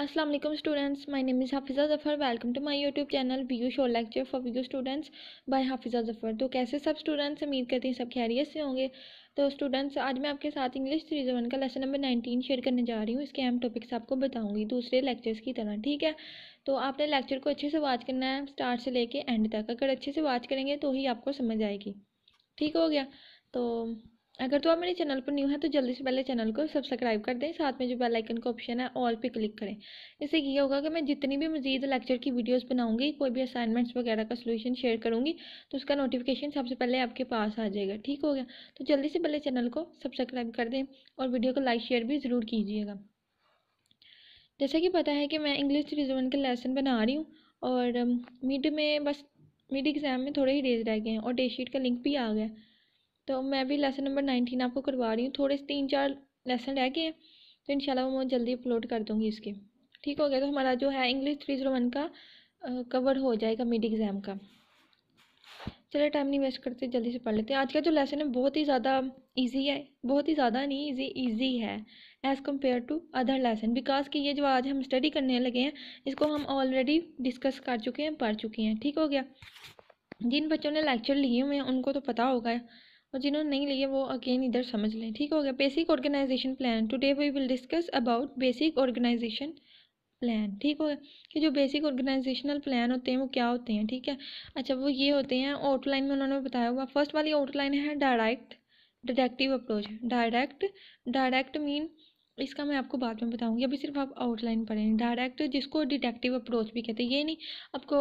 Assalamualaikum students my name is Hafiza welcome to my YouTube channel channel you show lecture for you students by Hafiza Zafar तो कैसे सब students उम्मीद करती हैं सब खैरियत से होंगे तो स्टूडेंट्स आज मैं आपके साथ इंग्लिश थ्री जो वन का लेसन नंबर नाइनटीन शेयर करने जा रही हूँ इसके अहम टॉपिक्स आपको बताऊँगी दूसरे लेक्चर्स की तरह ठीक है तो आपने लेक्चर को अच्छे से वाच करना है स्टार्ट से लेके एंड तक अगर अच्छे से वाच करेंगे तो ही आपको समझ आएगी ठीक हो गया तो अगर तो आप मेरे चैनल पर न्यू हैं तो जल्दी से पहले चैनल को सब्सक्राइब कर दें साथ में जो बेल आइकन का ऑप्शन है ऑल पे क्लिक करें इससे ये होगा कि मैं जितनी भी मजीद लेक्चर की वीडियोस बनाऊंगी कोई भी असाइनमेंट्स वगैरह का सोल्यूशन शेयर करूंगी तो उसका नोटिफिकेशन सबसे पहले आपके पास आ जाएगा ठीक हो गया तो जल्दी से पहले चैनल को सब्सक्राइब कर दें और वीडियो को लाइक शेयर भी ज़रूर कीजिएगा जैसा कि पता है कि मैं इंग्लिश रिजन के लेसन बना रही हूँ और मिड um, में बस मिड एग्ज़ाम में थोड़े ही डेज रह गए हैं और डेट शीट का लिंक भी आ गया तो मैं भी लेसन नंबर नाइनटीन आपको करवा रही हूँ थोड़े से तीन चार लेसन रह गए हैं तो इंशाल्लाह वो मैं जल्दी अपलोड कर दूँगी इसके ठीक हो गया तो हमारा जो है इंग्लिश थ्री जीरो वन का कवर हो जाएगा मिड एग्ज़ाम का चलो टाइम नहीं वेस्ट करते जल्दी से पढ़ लेते हैं आज का जो लेसन है बहुत ही ज़्यादा इजी है बहुत ही ज़्यादा नहीं इजी इजी है as compare to other lesson because कि ये जो आज हम स्टडी करने लगे हैं इसको हम ऑलरेडी डिस्कस कर चुके हैं पढ़ चुके हैं ठीक हो गया जिन बच्चों ने लेक्चर लिए हुए हैं उनको तो पता होगा और जिन्होंने नहीं लिए वो अगेन इधर समझ लें ठीक हो गया basic organisation plan today we will discuss about basic organisation plan ठीक हो गया कि जो बेसिक ऑर्गेनाइजेशनल प्लान होते हैं वो क्या होते हैं ठीक है अच्छा वो ये होते हैं आउटलाइन में उन्होंने बताया हुआ फर्स्ट वाली आउटलाइन है direct deductive approach direct direct mean इसका मैं आपको बाद में बताऊंगी अभी सिर्फ आप आउटलाइन पढ़ें डायरेक्ट जिसको डिटेक्टिव अप्रोच भी कहते हैं ये नहीं आपको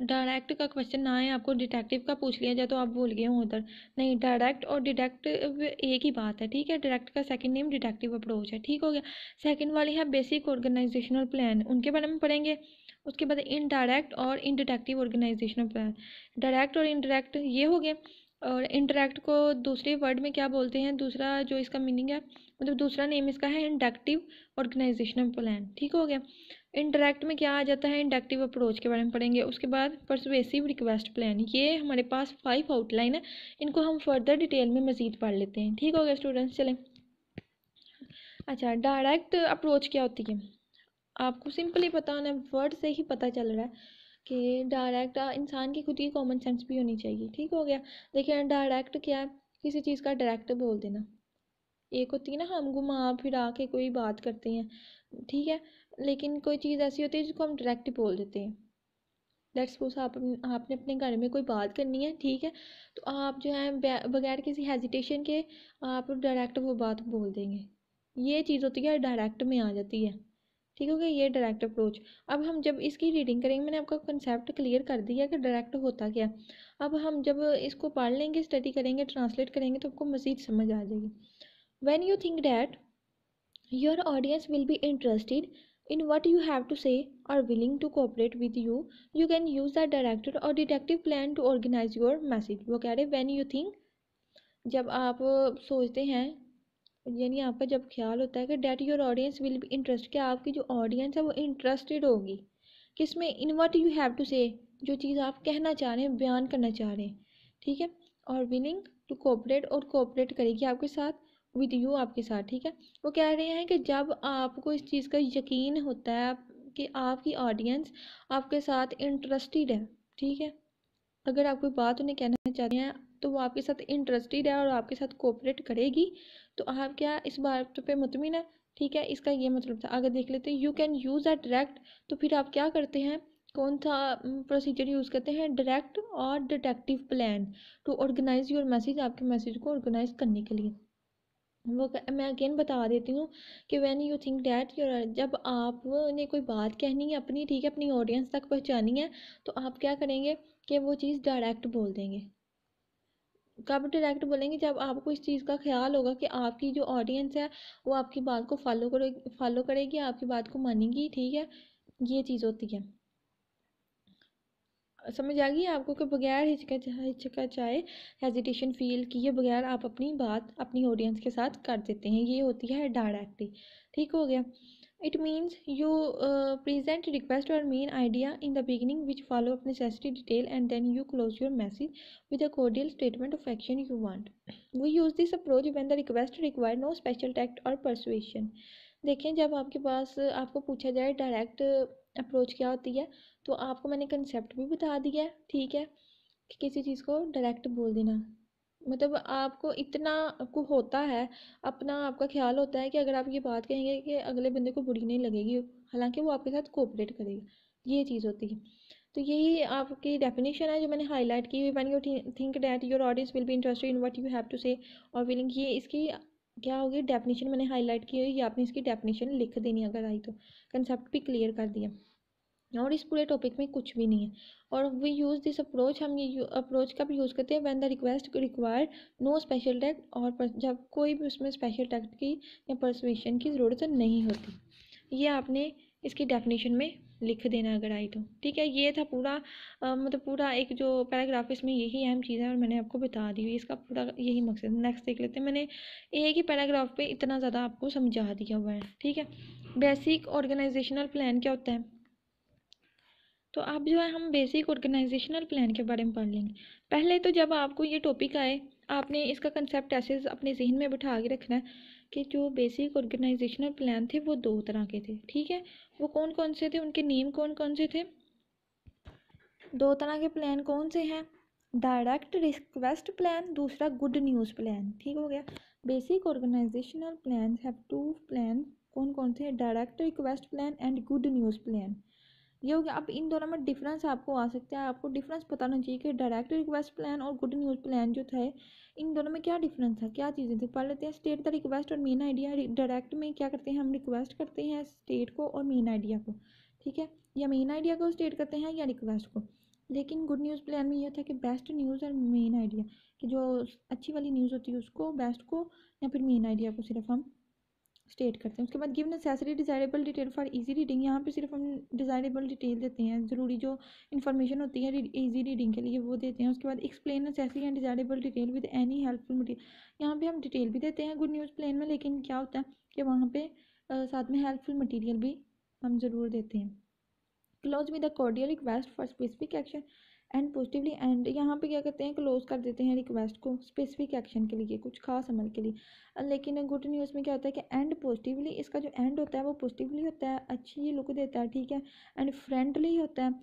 डायरेक्ट का क्वेश्चन ना आए आपको डिटेक्टिव का पूछ लिया जाए तो आप भूल गए हो उधर नहीं डायरेक्ट और डिटेक्ट एक ही बात है ठीक है डायरेक्ट का सेकंड नेम डिटेक्टिव अप्रोच है ठीक हो गया सेकंड वाली है बेसिक ऑर्गेनाइजेशनल प्लान उनके बारे में पढ़ेंगे उसके बाद इनडायरेक्ट और इनडिटेक्टिव ऑर्गेनाइजेशनल प्लान डायरेक्ट और इनडायरेक्ट ये हो गए और इंटरेक्ट को दूसरे वर्ड में क्या बोलते हैं दूसरा जो इसका मीनिंग है मतलब दूसरा नेम इसका है इंडक्टिव ऑर्गेनाइजेशनल प्लान ठीक हो गया इंडायरेक्ट में क्या आ जाता है इंडक्टिव अप्रोच के बारे में पढ़ेंगे उसके बाद परसवेसिव रिक्वेस्ट प्लान ये हमारे पास फाइव आउटलाइन है इनको हम फर्दर डिटेल में मजीद पढ़ लेते हैं ठीक हो गया स्टूडेंट्स चलें अच्छा डायरेक्ट अप्रोच क्या होती है आपको सिंपली पता होना वर्ड से ही पता चल रहा है कि डायरेक्ट इंसान की खुद की कॉमन सेंस भी होनी चाहिए ठीक हो गया देखिए डायरेक्ट क्या है किसी चीज़ का डायरेक्ट बोल देना एक होती है ना हम घुमा फिरा के कोई बात करते हैं ठीक है लेकिन कोई चीज़ ऐसी होती है जिसको हम डायरेक्ट बोल देते हैं लेट्स सपोज आप आपने अपने घर में कोई बात करनी है ठीक है तो आप जो है बगैर किसी हेजिटेशन के आप डायरेक्ट वो बात बोल देंगे ये चीज़ होती है डायरेक्ट में आ जाती है ठीक हो गया ये डायरेक्ट अप्रोच अब हम जब इसकी रीडिंग करेंगे मैंने आपका कंसेप्ट क्लियर कर दिया कि डायरेक्ट होता क्या अब हम जब इसको पढ़ लेंगे स्टडी करेंगे ट्रांसलेट करेंगे तो आपको मज़ीद समझ आ जाएगी when you think that your audience will be interested in what you have to say or willing to cooperate with you you can use the director or detective plan to organize your message वो कह रहे when you think जब आप सोचते हैं यानी आपका जब ख्याल होता है कि that your audience will be interest क्या आपकी जो ऑडियंस है वो इंटरेस्टेड होगी किस में in what you have to say जो चीज़ आप कहना चाह रहे हैं बयान करना चाह रहे हैं ठीक है और विलिंग टू कोऑपरेट और कोऑपरेट करेगी आपके साथ विद यू आपके साथ ठीक है वो कह रहे हैं कि जब आपको इस चीज़ का यकीन होता है कि आपकी ऑडियंस आपके साथ इंटरेस्टेड है ठीक है अगर आप कोई बात उन्हें कहना चाहते हैं तो वो आपके साथ इंटरेस्टेड है और आपके साथ कोऑपरेट करेगी तो आप क्या इस बात पे मुतमिन है ठीक है इसका ये मतलब था अगर देख लेते हैं you can use it direct तो फिर आप क्या करते हैं कौन सा प्रोसीजर यूज़ करते हैं डायरेक्ट और deductive plan to organise your message आपके मैसेज को ऑर्गेनाइज करने के लिए वो मैं अगेन बता देती हूँ कि वैन यू थिंक डैट जब आप ने कोई बात कहनी है अपनी ठीक है अपनी ऑडियंस तक पहुँचानी है तो आप क्या करेंगे कि वो चीज़ डायरेक्ट बोल देंगे कब डायरेक्ट बोलेंगे जब आपको इस चीज़ का ख्याल होगा कि आपकी जो ऑडियंस है वो आपकी बात को फॉलो करे फॉलो करेगी आपकी बात को मानेगी ठीक है ये चीज़ होती है समझ आ गई आपको कि बगैर हिचका चाहे हेजिटेशन फील किए बगैर आप अपनी बात अपनी ऑडियंस के साथ कर देते हैं ये होती है डायरेक्टली ठीक हो गया it means you present request or main idea in the beginning which follow up necessity detail and then you close your message with a cordial statement of action you want we use this approach when the request require no special tact or persuasion देखें जब आपके पास आपको पूछा जाए direct approach क्या होती है तो आपको मैंने कंसेप्ट भी बता दिया है ठीक है कि किसी चीज़ को डायरेक्ट बोल देना मतलब आपको इतना आपको होता है अपना आपका ख्याल होता है कि अगर आप ये बात कहेंगे कि अगले बंदे को बुरी नहीं लगेगी हालांकि वो आपके साथ कोऑपरेट करेगा ये चीज़ होती है तो यही आपकी डेफिनेशन है जो मैंने हाईलाइट की when you think that your audience will be interested in what you have to say or willing ये इसकी क्या होगी डेफिनेशन मैंने हाईलाइट की हुई या आपने इसकी डेफिनेशन लिख देनी अगर आई तो कंसेप्ट भी क्लियर कर दिया और इस पूरे टॉपिक में कुछ भी नहीं है और वी यूज़ दिस अप्रोच हम ये अप्रोच कब यूज़ करते हैं when the request require no special tact or जब कोई भी उसमें स्पेशल टैक्ट की या परसवेशन की ज़रूरत नहीं होती ये आपने इसकी डेफिनेशन में लिख देना अगर आई तो ठीक है ये था पूरा आ, मतलब पूरा एक जो पैराग्राफ इसमें यही अहम चीज़ है और मैंने आपको बता दी हुई इसका पूरा यही मकसद नेक्स्ट देख लेते हैं मैंने एक ही पैराग्राफ पे इतना ज़्यादा आपको समझा दिया हुआ है ठीक है बेसिक ऑर्गेनाइजेशनल प्लान क्या होता है तो अब जो है हम बेसिक ऑर्गेनाइजेशनल प्लान के बारे में पढ़ लेंगे पहले तो जब आपको ये टॉपिक आए आपने इसका कंसेप्ट ऐसे अपने जहन में बिठा के रखना है कि जो बेसिक ऑर्गेनाइजेशनल प्लान थे वो दो तरह के थे ठीक है वो कौन कौन से थे उनके नेम कौन कौन से थे दो तरह के प्लान कौन से हैं डायरेक्ट रिक्वेस्ट प्लान दूसरा गुड न्यूज़ प्लान ठीक हो गया basic organisational plan have two plan कौन कौन से direct request plan and good news plan ये हो गया अब इन दोनों में डिफरेंस आपको आ सकता है आपको डिफरेंस पता होना चाहिए कि डायरेक्ट रिक्वेस्ट प्लान और गुड न्यूज़ प्लान जो था इन दोनों में क्या डिफरेंस है क्या चीज़ें थी पढ़ लेते हैं स्टेट का request or main idea direct में क्या करते हैं हम रिक्वेस्ट करते हैं स्टेट को और मेन आइडिया को ठीक है या मेन आइडिया को स्टेट करते हैं या रिक्वेस्ट को लेकिन गुड न्यूज़ प्लान में यह था कि बेस्ट न्यूज़ और मेन आइडिया कि जो अच्छी वाली न्यूज़ होती है उसको बेस्ट को या फिर मेन आइडिया को सिर्फ हम स्टेट करते हैं उसके बाद give necessary desirable detail for easy reading यहाँ पे सिर्फ हम डिज़ायरेबल डिटेल देते हैं ज़रूरी जो इन्फॉर्मेशन होती है इजी रीडिंग के लिए वो देते हैं उसके बाद explain necessary and desirable detail with any helpful material यहाँ पे हम डिटेल भी देते हैं गुड न्यूज़ प्लेन में लेकिन क्या होता है कि वहाँ पे साथ में हेल्पफुल मटीरियल भी हम ज़रूर देते हैं close with a cordial request for specific action and positively and यहाँ पे क्या करते हैं क्लोज कर देते हैं रिक्वेस्ट को स्पेसिफिक एक्शन के लिए कुछ खास अमल के लिए लेकिन गुड न्यूज़ में क्या होता है कि एंड पॉजिटिवली इसका जो एंड होता है वो पॉजिटिवली होता है अच्छी लुक देता है ठीक है एंड फ्रेंडली होता है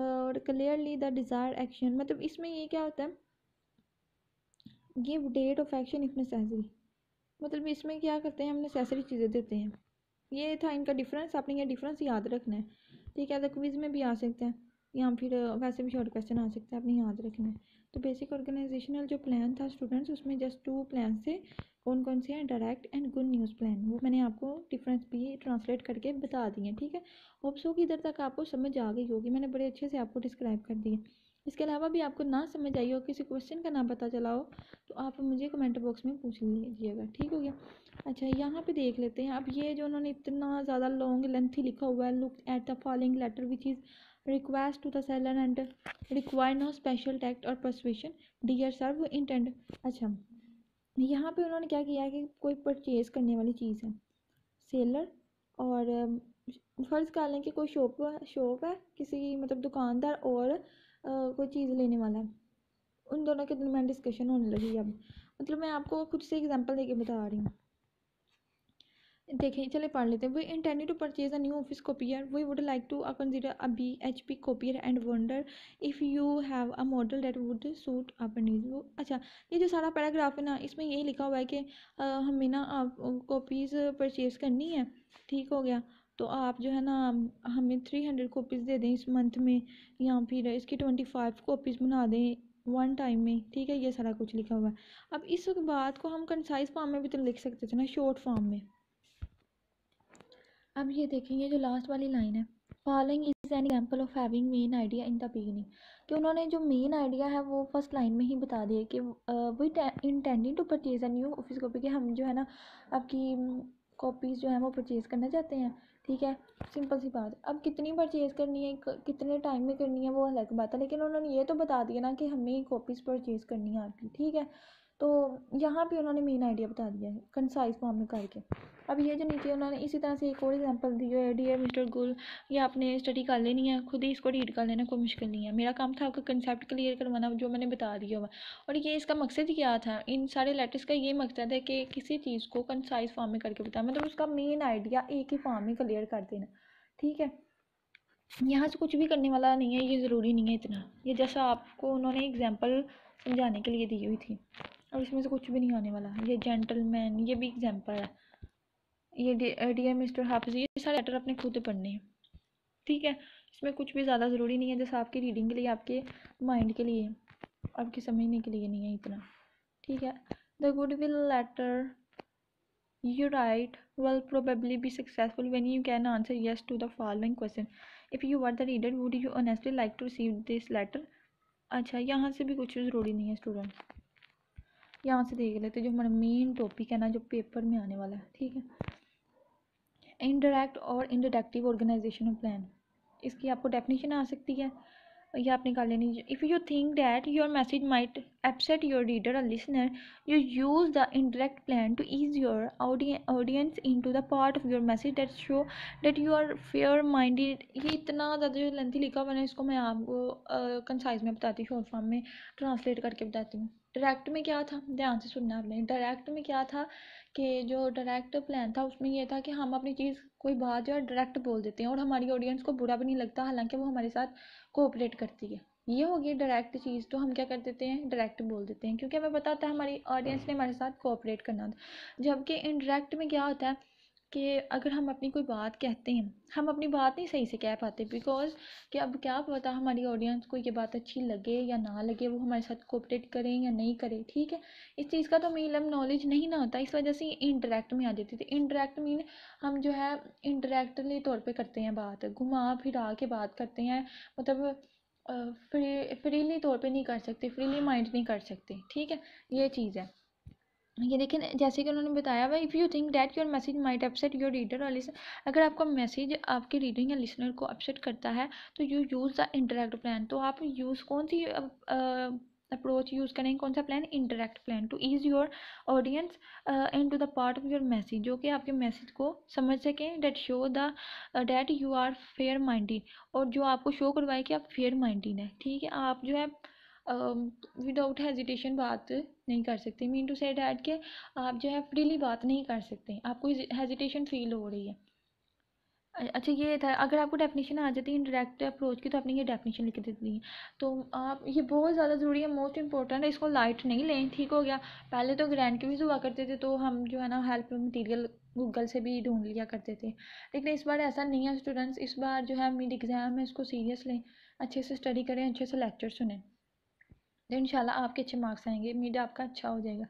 और क्लियरली द डिज़ायर एक्शन मतलब इसमें ये क्या होता है give date of action if necessary मतलब इसमें क्या करते हैं हम नेसेसरी चीज़ें देते हैं ये था इनका डिफरेंस आपने ये डिफरेंस याद रखना है ठीक है द क्विज़ में भी आ सकते हैं या फिर वैसे भी शॉर्ट क्वेश्चन आ सकते हैं आपने याद रखना है तो बेसिक ऑर्गेनाइजेशनल जो प्लान था स्टूडेंट्स उसमें जस्ट टू प्लान से कौन कौन से हैं direct and good news plan वो मैंने आपको डिफरेंस भी ट्रांसलेट करके बता दिए ठीक है होप्सो कि इधर तक आपको समझ आ गई होगी मैंने बड़े अच्छे से आपको डिस्क्राइब कर दिए इसके अलावा भी आपको ना समझ आई हो किसी क्वेश्चन का ना पता चला हो तो आप मुझे कमेंट बॉक्स में पूछ लीजिएगा ठीक हो गया अच्छा यहाँ पे देख लेते हैं अब ये जो उन्होंने इतना ज़्यादा लॉन्ग लेंथी लिखा हुआ है look at the following letter which is request to the seller and require no special tact or persuasion dear sir वो इंटेंड अच्छा यहाँ पे उन्होंने क्या किया है कि कोई परचेज़ करने वाली चीज़ है सेलर और फ़र्ज़ कर लें कि कोई शॉप शॉप है किसी मतलब दुकानदार और आ, कोई चीज़ लेने वाला है उन दोनों के दरमियान डिस्कशन होने लगी अब मतलब मैं आपको खुद से एग्जांपल देके बता रही हूँ देखें चले पढ़ लेते हैं we intended to purchase a new office copier we would like to consider a B H P copier and wonder if you have a model that would suit our needs वो अच्छा ये जो सारा पैराग्राफ है ना इसमें यही लिखा हुआ है कि हमें ना आप कॉपीज़ परचेज करनी है ठीक हो गया तो आप जो है ना हमें थ्री हंड्रेड कॉपीज़ दे दें इस मंथ में या फिर इसकी ट्वेंटी फाइव कॉपीज़ बना दें वन टाइम में ठीक है ये सारा कुछ लिखा हुआ है अब इस बात को हम कंसाइज फॉर्म में भी तो लिख सकते थे ना शॉर्ट फॉर्म में अब ये देखेंगे जो लास्ट वाली लाइन है following is an example of having main idea in the beginning कि उन्होंने जो मेन आइडिया है वो फर्स्ट लाइन में ही बता दिया कि we intending to purchase a new office copy कि हम जो है ना आपकी कॉपीज़ जो है वो परचेज़ करना चाहते हैं ठीक है सिंपल सी बात अब कितनी परचेज़ करनी है कितने टाइम में करनी है वो अलग बात है लेकिन उन्होंने ये तो बता दिया ना कि हमें कॉपीज़ परचेज़ करनी है आपकी ठीक है तो यहाँ भी उन्होंने मेन आइडिया बता दिया है कंसाइज फॉर्म में करके अब ये जो नीचे उन्होंने इसी तरह से एक और एग्जांपल दी है डियर मिस्टर गुल ये आपने स्टडी कर लेनी है खुद ही इसको रीड कर लेना कोई मुश्किल नहीं है मेरा काम था आपका कंसेप्ट क्लियर करवाना जो मैंने बता दिया हुआ और ये इसका मकसद क्या था इन सारे लेटर्स का ये मकसद है कि किसी चीज़ को कंसाइज फॉर्म में करके बताया मतलब उसका मेन आइडिया एक ही फॉर्म में क्लियर कर देना ठीक है यहाँ से कुछ भी करने वाला नहीं है ये ज़रूरी नहीं है इतना ये जैसा आपको उन्होंने एग्जाम्पल समझाने के लिए दी हुई थी अब इसमें से कुछ भी नहीं आने वाला ये जेंटलमैन ये भी एग्जाम्पल है ये डियर मिस्टर हाफिज ये सारे लेटर अपने खुद पढ़ने हैं ठीक है इसमें कुछ भी ज़्यादा ज़रूरी नहीं है जैसे आपकी रीडिंग के लिए आपके माइंड के लिए आपके समझने के लिए नहीं है इतना ठीक है the goodwill letter you write will probably be successful when you can answer yes to the following question if you are the reader would you honestly like to receive this letter अच्छा यहाँ से भी कुछ ज़रूरी नहीं है student यहाँ से देख लेते जो हमारा मेन टॉपिक है ना जो पेपर में आने वाला है ठीक है इनडायरेक्ट और इनडायरेक्टिव ऑर्गेनाइजेशन प्लान इसकी आपको डेफिनेशन आ सकती है यह आप निकाल लेनी if you think that your message might upset your reader or listener you use the indirect plan to ease your audience into the part of your message that show that you are fair minded ये इतना ज़्यादा जो lengthy लिखा हुआ है इसको मैं आपको कंसाइज में बताती हूँ शॉर्ट फॉर्म में ट्रांसलेट करके बताती हूँ डायरेक्ट में क्या था ध्यान से सुनना आपने डायरेक्ट में क्या था कि जो डायरेक्ट प्लान था उसमें यह था कि हम अपनी चीज़ कोई बात जो है डायरेक्ट बोल देते हैं और हमारी ऑडियंस को बुरा भी नहीं लगता हालांकि वो हमारे साथ कोऑपरेट करती है ये होगी डायरेक्ट चीज़ तो हम क्या कर देते हैं डायरेक्ट बोल देते हैं क्योंकि हमें पता होता है हमारी ऑडियंस ने हमारे साथ कोऑपरेट करना होता है जबकि इनडायरेक्ट में क्या होता है कि अगर हम अपनी कोई बात कहते हैं हम अपनी बात नहीं सही से कह पाते बिकॉज कि अब क्या पता हमारी ऑडियंस को ये बात अच्छी लगे या ना लगे वो हमारे साथ कोऑपरेट करें या नहीं करें ठीक है इस चीज़ का तो हमें इलम नॉलेज नहीं ना होता इस वजह से इंटरेक्ट में आ जाती थी इंटरेक्ट मीन हम जो है इंटरेक्टली तौर पर करते हैं बात घुमा फिरा के बात करते हैं मतलब फ्री फ्रीली तौर पे नहीं कर सकते फ्रीली माइंड नहीं कर सकते ठीक है ये चीज़ है ये लेकिन जैसे कि उन्होंने बताया हुआ if you think that your message might upset your reader or listener अगर आपका मैसेज आपके रीडर या लिसनर को अपसेट करता है तो you use the indirect plan तो आप यूज़ कौन सी अप्रोच यूज़ करेंगे कौन सा plan indirect plan to ease your audience and to the part of your message जो कि आपके मैसेज को समझ सकें that show the that you are fair minded और जो आपको शो करवाए कि आप फेयर माइंडेड हैं ठीक है आप जो है विदाउट हेजिटेशन बात नहीं कर सकते मीन टू से डैट के आप जो है फ्रीली बात नहीं कर सकते आपको हेजिटेशन फील हो रही है अच्छा ये था अगर आपको डेफिनेशन आ जाती है इंटरेक्ट अप्रोच की तो आपने ये डेफिनेशन लिख देती है तो आप ये बहुत ज़्यादा ज़रूरी है मोस्ट इंपॉर्टेंट है इसको लाइट नहीं लें ठीक हो गया पहले तो ग्रैंड क्यूज हुआ करते थे तो हम जो है ना हेल्प मटेरियल गूगल से भी ढूंढ लिया करते थे लेकिन इस बार ऐसा नहीं है स्टूडेंट्स इस बार जो है मिड एग्ज़ाम है इसको सीरियस लें अच्छे से स्टडी करें अच्छे से लेक्चर सुनें तो इन आपके अच्छे मार्क्स आएंगे मीडिया आपका अच्छा हो जाएगा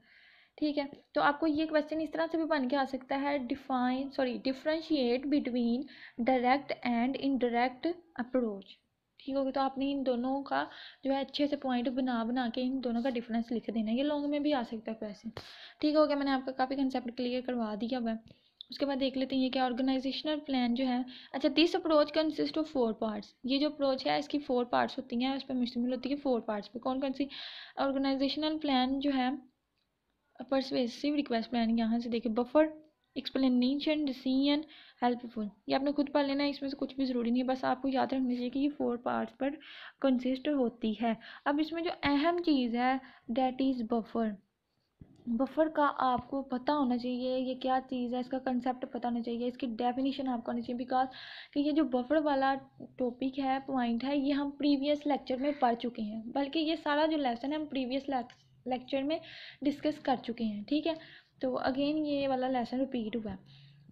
ठीक है तो आपको ये क्वेश्चन इस तरह से भी बन के आ सकता है define sorry differentiate between direct and indirect approach ठीक होगी तो आपने इन दोनों का जो है अच्छे से पॉइंट बना बना के इन दोनों का डिफरेंस लिख देना ये लॉन्ग में भी आ सकता है क्वेश्चन ठीक हो गया मैंने आपका काफ़ी कंसेप्ट क्लियर करवा दिया हुआ है उसके बाद देख लेते हैं ये क्या ऑर्गेनाइजेशनल प्लान जो है अच्छा this approach consist of four parts ये जो अप्रोच है इसकी फोर पार्ट्स होती हैं उस पर मुश्तमिल होती है फोर पार्ट्स पे कौन कौन सी ऑर्गेनाइजेशनल प्लान जो है परसवेसिव रिक्वेस्ट प्लान यहाँ से देखिए बफर एक्सप्लेनेशन डिसीजन हेल्पफुल ये आपने खुद पढ़ लेना है इसमें से कुछ भी ज़रूरी नहीं है बस आपको याद रखना चाहिए कि ये फोर पार्ट्स पर कंसिस्ट होती है अब इसमें जो अहम चीज़ है डैट इज़ बफर बफ़र का आपको पता होना चाहिए ये क्या चीज़ है इसका कंसेप्ट पता होना चाहिए इसकी डेफिनेशन आपको होनी चाहिए बिकॉज कि ये जो बफ़र वाला टॉपिक है पॉइंट है ये हम प्रीवियस लेक्चर में पढ़ चुके हैं बल्कि ये सारा जो लेसन है हम प्रीवियस लेक्चर में डिस्कस कर चुके हैं ठीक है तो अगेन ये वाला लेसन रिपीट हुआ है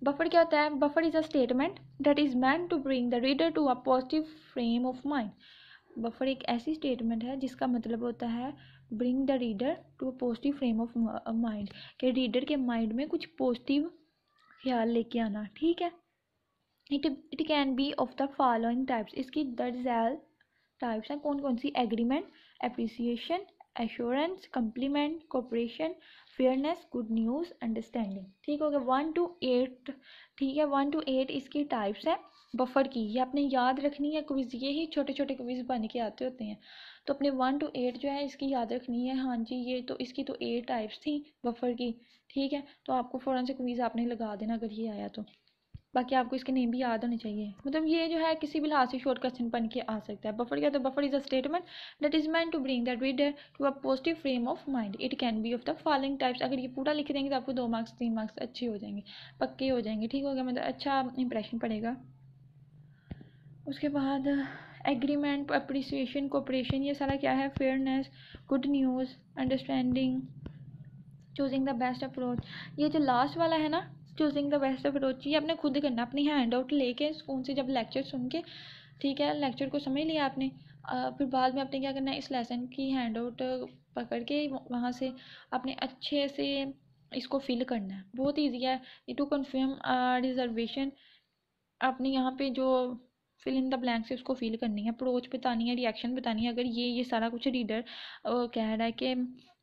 बफर क्या होता है buffer is a statement that is meant to bring the reader to a positive frame of mind buffer एक ऐसी स्टेटमेंट है जिसका मतलब होता है bring the reader to a positive frame of mind के रीडर के माइंड में कुछ पॉजिटिव ख्याल लेके आना ठीक है it it can be of the following types इसकी दर्ज ज़्यादा टाइप्स हैं कौन कौन सी agreement appreciation assurance complement cooperation fairness good news understanding ठीक हो गया वन टू एट ठीक है वन टू एट इसकी टाइप्स हैं बफर की ये आपने याद रखनी है क्विज़ ये ही छोटे छोटे क्विज़ बन के आते होते हैं तो अपने वन टू एट जो है इसकी याद रखनी है हाँ जी ये तो इसकी तो एट टाइप्स थी बफर की ठीक है तो आपको फ़ौरन से क्वीज़ आपने लगा देना अगर ये आया तो बाकी आपको इसके नेम भी याद होने चाहिए मतलब ये जो है किसी भी लिहाज से शॉर्ट क्वेश्चन बन के आ सकता है बफर क्या तो buffer is a statement that is meant to bring that reader to a positive frame of mind it can be of the following types अगर ये पूरा लिख देंगे तो आपको दो मार्क्स तीन मार्क्स अच्छे हो जाएंगे पक्के हो जाएंगे ठीक हो गया मतलब अच्छा इंप्रेशन पड़ेगा उसके बाद एग्रीमेंट अप्रिसिएशन कोऑपरेशन ये सारा क्या है fairness good news understanding choosing the best approach ये जो लास्ट वाला है ना चूजिंग द बेस्ट अप्रोच ये आपने खुद करना अपनी हैंड आउट लेके स्कूल से जब लेक्चर सुन के ठीक है लेक्चर को समझ लिया आपने आ, फिर बाद में आपने क्या करना है इस लेसन की हैंड आउट पकड़ के वहाँ से आपने अच्छे से इसको फिल करना है बहुत ईजी है टू कन्फर्म रिजर्वेशन आपने यहाँ पे जो फिल इन द ब्लैंक से उसको फील करनी है अप्रोच बतानी है रिएक्शन बतानी है अगर ये ये सारा कुछ रीडर कह रहा है कि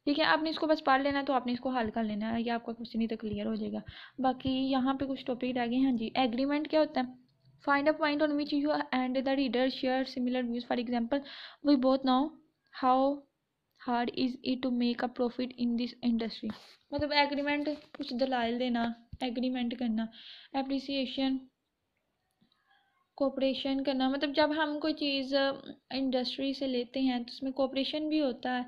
ठीक है आपने इसको बस पढ़ लेना तो आपने इसको हल कर लेना है या आपका कुछ नहीं तो क्लियर हो जाएगा बाकी यहाँ पे कुछ टॉपिक रह गए हाँ जी एग्रीमेंट क्या होता है find a point on which you and the reader share similar views for example we both know how hard is it to make a profit in this industry मतलब एग्रीमेंट कुछ दलाल देना एग्रीमेंट करना appreciation cooperation करना मतलब जब हम कोई चीज़ इंडस्ट्री से लेते हैं तो उसमें कोऑपरेशन भी होता है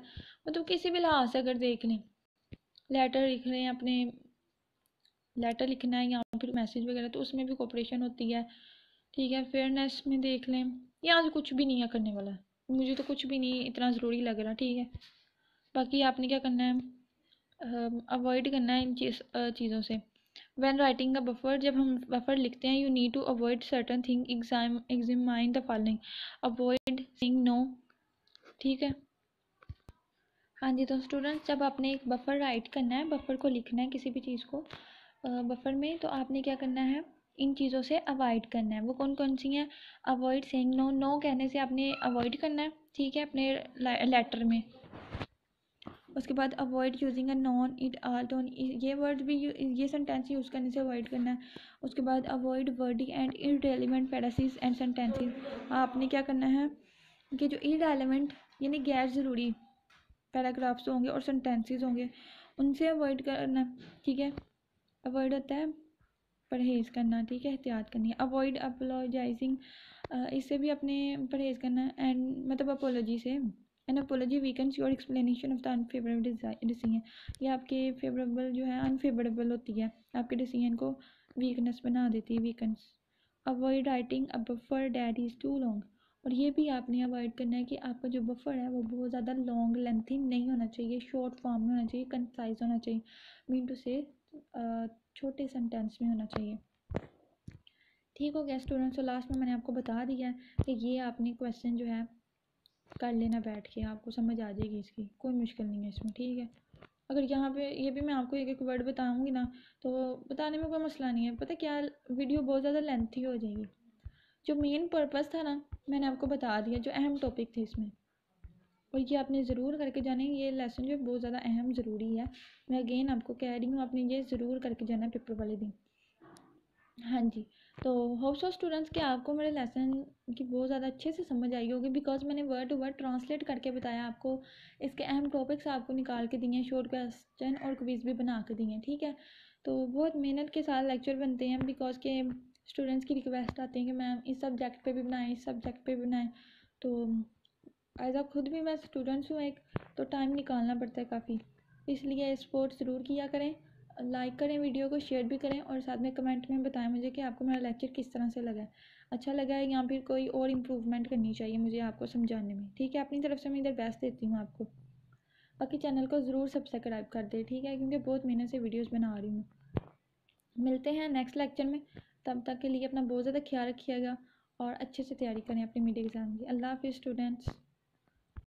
मतलब किसी भी लिहाज से अगर देख लें लेटर लिख रहे हैं अपने लेटर लिखना है या फिर मैसेज वगैरह तो उसमें भी कोऑपरेशन होती है ठीक है फेयरनेस में देख लें यहाँ से तो कुछ भी नहीं है करने वाला मुझे तो कुछ भी नहीं इतना ज़रूरी लग रहा ठीक है बाकी आपने क्या करना है अवॉइड करना है इन चीज़ चीज़ों से वैन राइटिंग अ बफर जब हम बफर लिखते हैं you need to avoid certain thing exam examine the following avoid thing no ठीक है हाँ जी तो स्टूडेंट्स जब आपने एक बफर राइट करना है बफर को लिखना है किसी भी चीज़ को बफर में तो आपने क्या करना है इन चीज़ों से अवॉइड करना है वो कौन कौन सी हैं अवॉइड सेंग नो नो कहने से आपने अवॉइड करना है ठीक है अपने लेटर में उसके बाद avoid using a know it all tone ये वर्ड भी ये सेंटेंस यूज़ करने से अवॉइड करना है उसके बाद avoid wordy and irrelevant phrases and sentences आपने क्या करना है कि जो एलिमेंट यानी गैर ज़रूरी पैराग्राफ्स होंगे और सेंटेंसेस होंगे उनसे अवॉइड करना ठीक है अवॉइड होता है परहेज़ करना ठीक है एहतियात करनी है अवॉइड अपोलोजाइजिंग इससे भी अपने परहेज़ करना एंड मतलब अपोलॉजी से an apology weakens your explanation of the unfavourable decision ये आपके फेवरेबल जो है अनफेवरेबल होती है आपके डिसीजन को वीकनेस बना देती है weakens avoid writing a buffer that is too long और ये भी आपने अवॉइड करना है कि आपका जो बफर है वो बहुत ज़्यादा लॉन्ग लेंथी नहीं होना चाहिए शॉर्ट फॉर्म में होना चाहिए कंसाइज होना चाहिए मीन टू से छोटे सेंटेंस में होना चाहिए ठीक हो गया स्टूडेंट्स तो लास्ट में मैंने आपको बता दिया है कि ये आपने क्वेश्चन जो है कर लेना बैठ के आपको समझ आ जाएगी इसकी कोई मुश्किल नहीं है इसमें ठीक है अगर यहाँ पे ये भी मैं आपको एक एक वर्ड बताऊँगी ना तो बताने में कोई मसला नहीं है पता क्या वीडियो बहुत ज़्यादा लेंथी हो जाएगी जो मेन पर्पज़ था ना मैंने आपको बता दिया जो अहम टॉपिक थे इसमें और ये आपने ज़रूर करके जाना है ये लेसन जो बहुत ज़्यादा अहम ज़रूरी है मैं अगेन आपको कह रही हूँ आपने ये ज़रूर करके जाना है पेपर वाले दिन हाँ जी तो होप सो स्टूडेंट्स कि आपको मेरे लेसन की बहुत ज़्यादा अच्छे से समझ आई होगी बिकॉज मैंने वर्ड टू वर्ड ट्रांसलेट करके बताया आपको इसके अहम टॉपिक्स आपको निकाल के दिए हैं शॉर्ट क्वेश्चन और क्विज भी बना के दिए हैं ठीक है तो बहुत मेहनत के साथ लेक्चर बनते हैं बिकॉज के स्टूडेंट्स की रिक्वेस्ट आती है कि मैम इस सब्जेक्ट पर भी बनाएं इस सब्जेक्ट पर भी बनाएँ तो एज आ खुद भी मैं स्टूडेंट्स हूँ एक तो टाइम निकालना पड़ता है काफ़ी इसलिए स्पोर्ट ज़रूर किया करें लाइक करें वीडियो को शेयर भी करें और साथ में कमेंट में बताएं मुझे कि आपको मेरा लेक्चर किस तरह से लगा है अच्छा लगा है या फिर कोई और इम्प्रूवमेंट करनी चाहिए मुझे आपको समझाने में ठीक है अपनी तरफ से मैं इधर बेस्ट देती हूँ आपको बाकी चैनल को ज़रूर सब्सक्राइब कर दें ठीक है क्योंकि बहुत मेहनत से वीडियोज़ बना रही हूँ मिलते हैं नेक्स्ट लेक्चर में तब तक के लिए अपना बहुत ज़्यादा ख्याल रखिएगा और अच्छे से तैयारी करें अपने मीडिया एग्ज़ाम की अल्लाह हाफि स्टूडेंट्स